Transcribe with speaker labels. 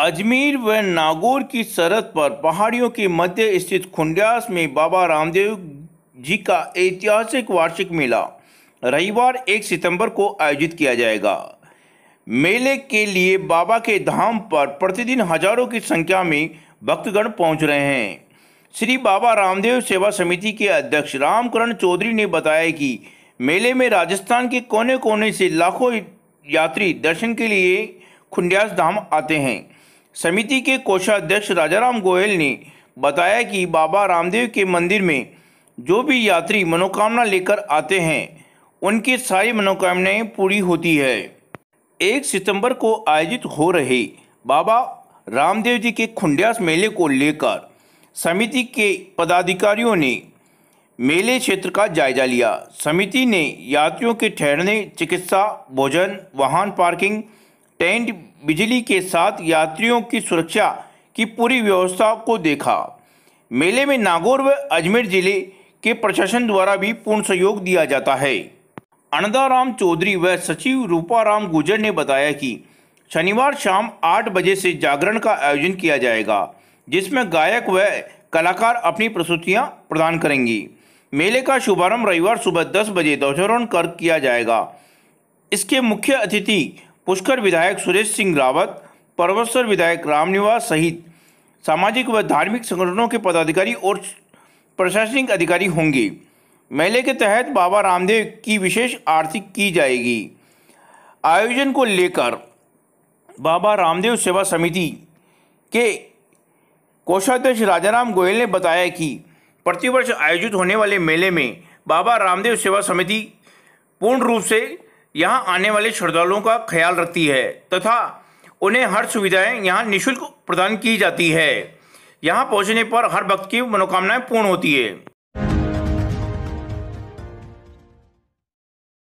Speaker 1: अजमेर व नागौर की सरहद पर पहाड़ियों के मध्य स्थित खुंड्यास में बाबा रामदेव जी का ऐतिहासिक वार्षिक मेला रविवार 1 सितंबर को आयोजित किया जाएगा मेले के लिए बाबा के धाम पर प्रतिदिन हजारों की संख्या में भक्तगण पहुंच रहे हैं श्री बाबा रामदेव सेवा समिति के अध्यक्ष रामकरण चौधरी ने बताया कि मेले में राजस्थान के कोने कोने से लाखों यात्री दर्शन के लिए खुंडियास धाम आते हैं समिति के कोषाध्यक्ष राजाराम गोयल ने बताया कि बाबा रामदेव के मंदिर में जो भी यात्री मनोकामना लेकर आते हैं उनकी सारी मनोकामनाएं पूरी होती है एक सितंबर को आयोजित हो रहे बाबा रामदेव जी के खुंडियास मेले को लेकर समिति के पदाधिकारियों ने मेले क्षेत्र का जायजा लिया समिति ने यात्रियों के ठहरने चिकित्सा भोजन वाहन पार्किंग टेंट बिजली के साथ यात्रियों की सुरक्षा की पूरी व्यवस्था को देखा मेले में नागौर व अजमेर जिले के प्रशासन द्वारा भी पूर्ण सहयोग दिया जाता है अनदाराम चौधरी व सचिव रूपाराम गुजर ने बताया कि शनिवार शाम आठ बजे से जागरण का आयोजन किया जाएगा जिसमें गायक व कलाकार अपनी प्रस्तुतियां प्रदान करेंगी मेले का शुभारंभ रविवार सुबह दस बजे ध्वजारोहण कर किया जाएगा इसके मुख्य अतिथि पुष्कर विधायक सुरेश सिंह रावत परमेश्वर विधायक रामनिवास सहित सामाजिक व धार्मिक संगठनों के पदाधिकारी और प्रशासनिक अधिकारी होंगे मेले के तहत बाबा रामदेव की विशेष आरती की जाएगी आयोजन को लेकर बाबा रामदेव सेवा समिति के कोषाध्यक्ष राजाराम गोयल ने बताया कि प्रतिवर्ष आयोजित होने वाले मेले में बाबा रामदेव सेवा समिति पूर्ण रूप से यहाँ आने वाले श्रद्धालुओं का ख्याल रखती है तथा उन्हें हर सुविधाएं यहाँ निशुल्क प्रदान की जाती है यहाँ पहुँचने पर हर भक्त की मनोकामनाएं पूर्ण होती है